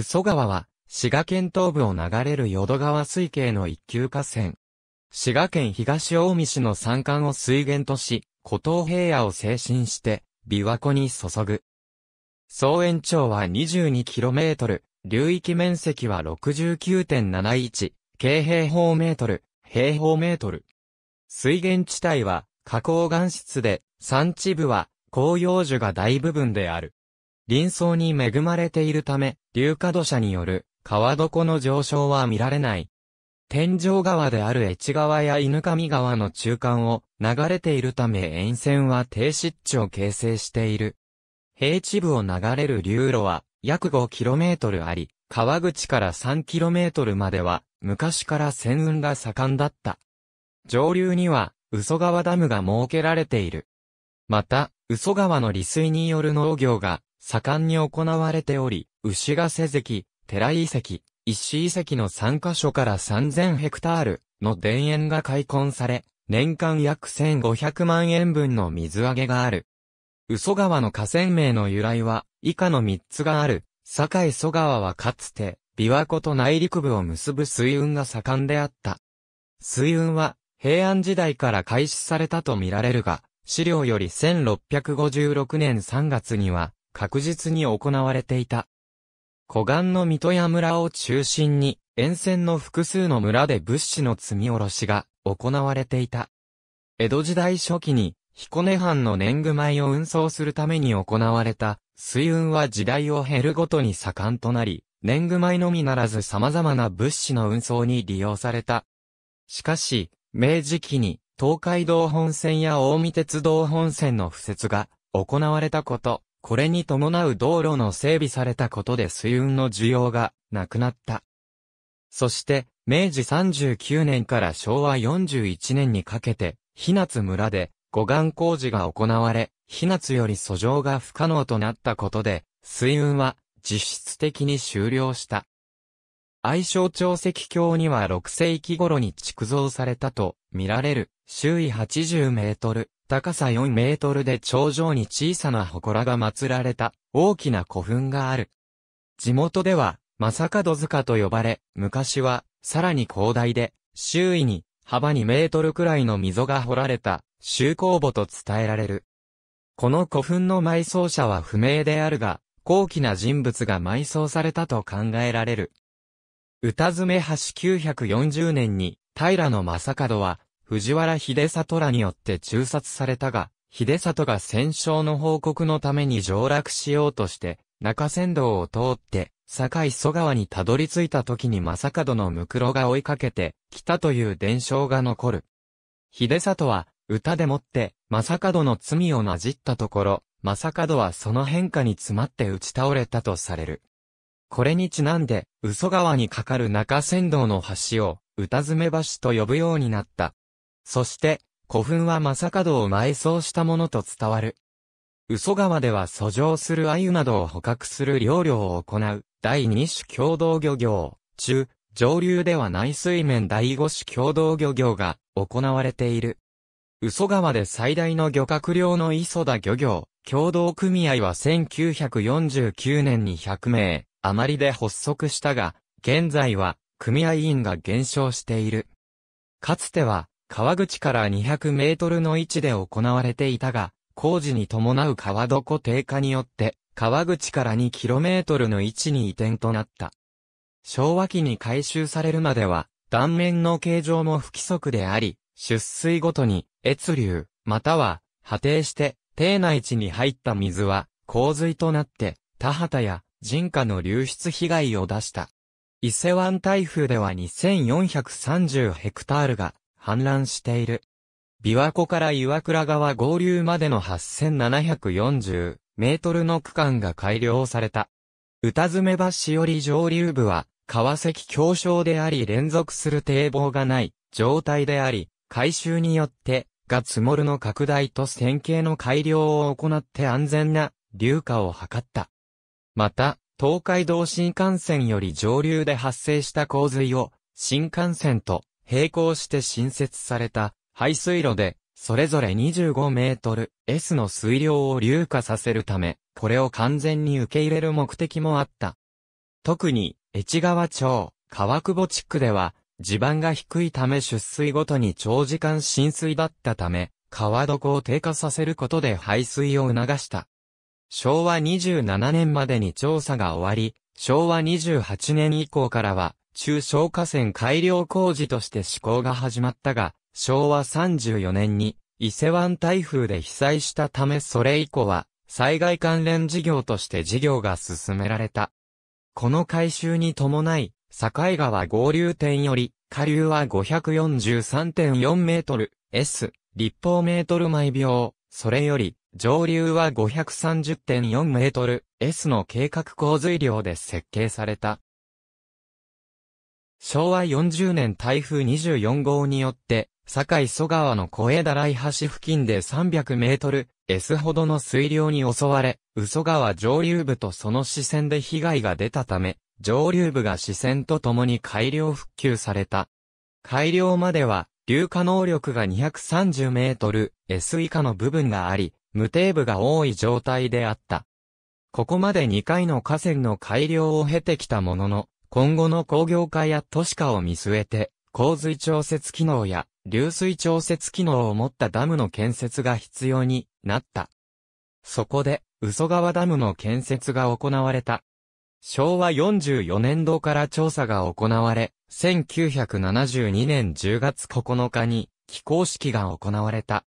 嘘川は、滋賀県東部を流れる淀川水系の一級河川。滋賀県東近江市の山間を水源とし、古東平野を精神して、琵琶湖に注ぐ。総延長は 22km、流域面積は69.71、京平方メートル、平方メートル。水源地帯は、花崗岩質で、山地部は、紅葉樹が大部分である。林層に恵まれているため、流下土砂による川床の上昇は見られない。天井川である越川や犬上川の中間を流れているため沿線は低湿地を形成している。平地部を流れる流路は約 5km あり、川口から 3km までは昔から船運が盛んだった。上流には嘘川ダムが設けられている。また、嘘川の利水による農業が盛んに行われており、牛ヶ瀬関、寺井遺跡、石遺跡の3カ所から3000ヘクタールの田園が開墾され、年間約1500万円分の水揚げがある。嘘川の河川名の由来は、以下の3つがある。堺蘇川はかつて、琵琶湖と内陸部を結ぶ水運が盛んであった。水運は、平安時代から開始されたとみられるが、資料より1656年3月には、確実に行われていた。湖岸の水戸屋村を中心に、沿線の複数の村で物資の積み下ろしが行われていた。江戸時代初期に、彦根藩の年貢米を運送するために行われた、水運は時代を経るごとに盛んとなり、年貢米のみならず様々な物資の運送に利用された。しかし、明治期に東海道本線や大見鉄道本線の布設が行われたこと、これに伴う道路の整備されたことで水運の需要がなくなった。そして、明治39年から昭和41年にかけて、日夏村で護岸工事が行われ、日夏より遡上が不可能となったことで、水運は実質的に終了した。愛称長石橋には6世紀頃に築造されたと見られる周囲80メートル高さ4メートルで頂上に小さな祠が祀られた大きな古墳がある。地元では、正門塚と呼ばれ、昔は、さらに広大で、周囲に、幅2メートルくらいの溝が掘られた、周公墓と伝えられる。この古墳の埋葬者は不明であるが、高貴な人物が埋葬されたと考えられる。歌詰橋940年に、平野正門は、藤原秀里らによって中殺されたが、秀里が戦勝の報告のために上洛しようとして、中山道を通って、堺蘇川にたどり着いた時に正門のムクロが追いかけて、来たという伝承が残る。秀里は、歌でもって、正門の罪をなじったところ、正門はその変化に詰まって打ち倒れたとされる。これにちなんで、嘘川に架かる中山道の橋を、歌詰め橋と呼ぶようになった。そして、古墳は正門を埋葬したものと伝わる。嘘川では遡上する鮎などを捕獲する漁漁を行う、第二種共同漁業、中、上流では内水面第五種共同漁業が行われている。嘘川で最大の漁獲量の磯田漁業、共同組合は1949年に100名、余りで発足したが、現在は、組合員が減少している。かつては、川口から200メートルの位置で行われていたが、工事に伴う川床低下によって、川口から2トルの位置に移転となった。昭和期に改修されるまでは、断面の形状も不規則であり、出水ごとに、越流、または、破堤して、低内地に入った水は、洪水となって、田畑や人家の流出被害を出した。伊勢湾台風では2430ヘクタールが氾濫している。琵琶湖から岩倉川合流までの8740メートルの区間が改良された。歌爪橋より上流部は、川石狭小であり連続する堤防がない状態であり、改修によって、が積もるの拡大と線形の改良を行って安全な流下を図った。また、東海道新幹線より上流で発生した洪水を、新幹線と並行して新設された排水路で、それぞれ25メートル S の水量を流下させるため、これを完全に受け入れる目的もあった。特に、越川町、川久保地区では、地盤が低いため出水ごとに長時間浸水だったため、川床を低下させることで排水を促した。昭和27年までに調査が終わり、昭和28年以降からは、中小河川改良工事として施行が始まったが、昭和34年に伊勢湾台風で被災したためそれ以降は災害関連事業として事業が進められた。この改修に伴い、境川合流点より下流は543.4メートル S 立方メートル毎秒、それより上流は530.4メートル S の計画洪水量で設計された昭和40年台風24号によって、堺蘇川の小枝来橋付近で300メートル S ほどの水量に襲われ、嘘川上流部とその視線で被害が出たため、上流部が視線とともに改良復旧された。改良までは、流化能力が230メートル S 以下の部分があり、無底部が多い状態であった。ここまで2回の河川の改良を経てきたものの、今後の工業化や都市化を見据えて、洪水調節機能や流水調節機能を持ったダムの建設が必要になった。そこで、嘘川ダムの建設が行われた。昭和44年度から調査が行われ、1972年10月9日に起工式が行われた。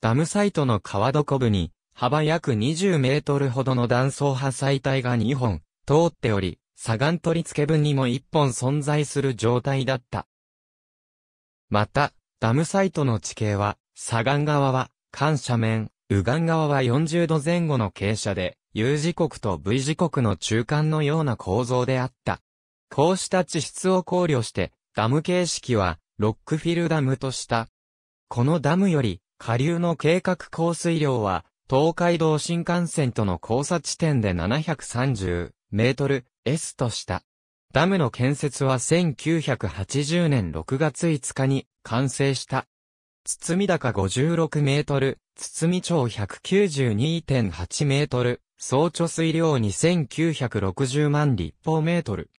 ダムサイトの川床部に幅約20メートルほどの断層破砕帯が2本通っており、左岸取付分にも一本存在する状態だった。また、ダムサイトの地形は、左岸側は、緩斜面、右岸側は40度前後の傾斜で、U 字国と V 字国の中間のような構造であった。こうした地質を考慮して、ダム形式は、ロックフィルダムとした。このダムより、下流の計画降水量は、東海道新幹線との交差地点で730メートル、S とした。ダムの建設は1980年6月5日に完成した。み高56メートル、み長192.8メートル、総貯水量2960万立方メートル。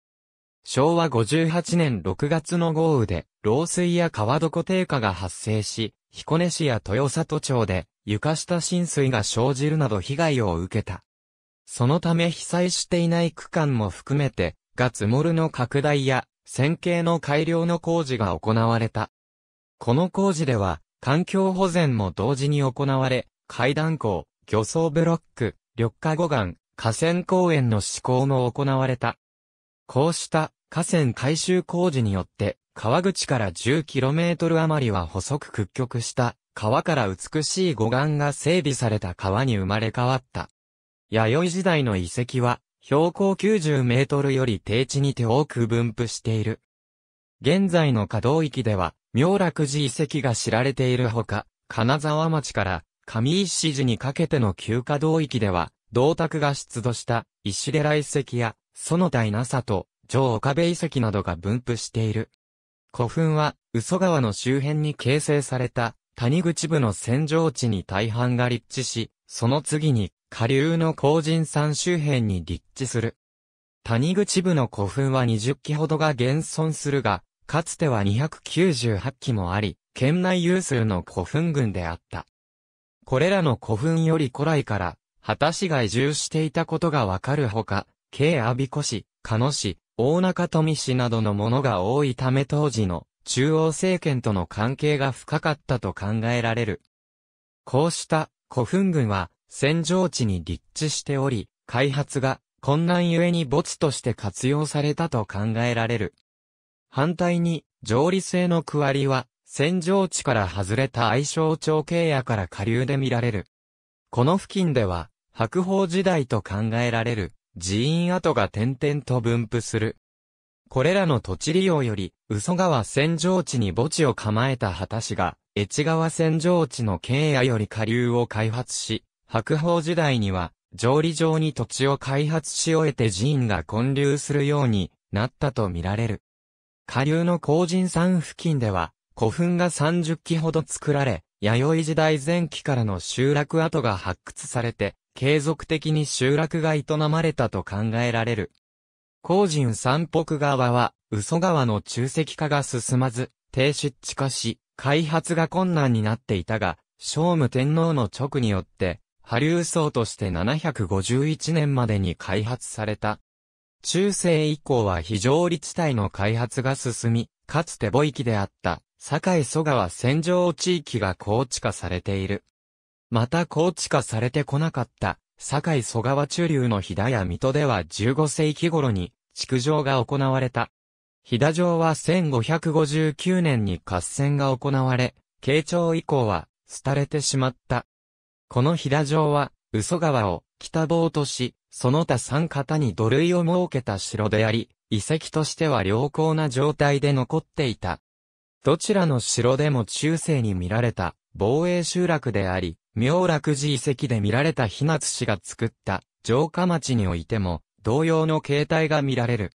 昭和58年6月の豪雨で、漏水や川床低下が発生し、彦根市や豊里町で床下浸水が生じるなど被害を受けた。そのため被災していない区間も含めて、ガツモルの拡大や、線形の改良の工事が行われた。この工事では、環境保全も同時に行われ、階段港、漁装、ブロック、緑化護岸、河川公園の施行も行われた。こうした河川改修工事によって、川口から 10km 余りは細く屈曲した、川から美しい護岸が整備された川に生まれ変わった。弥生時代の遺跡は、標高90メートルより低地にて多く分布している。現在の可動域では、妙楽寺遺跡が知られているほか、金沢町から上石寺にかけての旧可動域では、銅鐸が出土した石寺遺跡や、その他稲里、城岡部遺跡などが分布している。古墳は、嘘川の周辺に形成された、谷口部の扇状地に大半が立地し、その次に下流の鉱人山周辺に立地する。谷口部の古墳は20基ほどが現存するが、かつては298基もあり、県内有数の古墳群であった。これらの古墳より古来から、畑市が移住していたことがわかるほか、京阿鼻子市、鹿野市、大中富市などのものが多いため当時の中央政権との関係が深かったと考えられる。こうした古墳群は戦場地に立地しており、開発が困難ゆえに没として活用されたと考えられる。反対に、上理性の区割りは、戦場地から外れた愛称町経野から下流で見られる。この付近では、白鳳時代と考えられる寺院跡が点々と分布する。これらの土地利用より、嘘川戦場地に墓地を構えた果たしが、越川戦場地の経野より下流を開発し、白鳳時代には、上理上に土地を開発し終えて寺院が建立するようになったとみられる。下流の高人山付近では、古墳が30基ほど作られ、弥生時代前期からの集落跡が発掘されて、継続的に集落が営まれたと考えられる。高人山北側は、嘘川の中石化が進まず、低湿地化し、開発が困難になっていたが、聖武天皇の直によって、波流層として751年までに開発された。中世以降は非常理地帯の開発が進み、かつて母域であった堺蘇川戦場地域が高地化されている。また高地化されてこなかった堺蘇川中流の飛騨や水戸では15世紀頃に築城が行われた。飛騨城は1559年に合戦が行われ、慶長以降は廃れてしまった。この飛騨城は、嘘川を北棒とし、その他三方に土塁を設けた城であり、遺跡としては良好な状態で残っていた。どちらの城でも中世に見られた防衛集落であり、妙楽寺遺跡で見られた日夏氏が作った城下町においても同様の形態が見られる。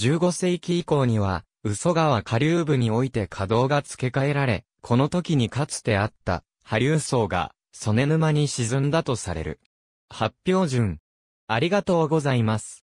15世紀以降には、嘘川下流部において稼働が付け替えられ、この時にかつてあった、波流層が曽根沼に沈んだとされる。発表順。ありがとうございます。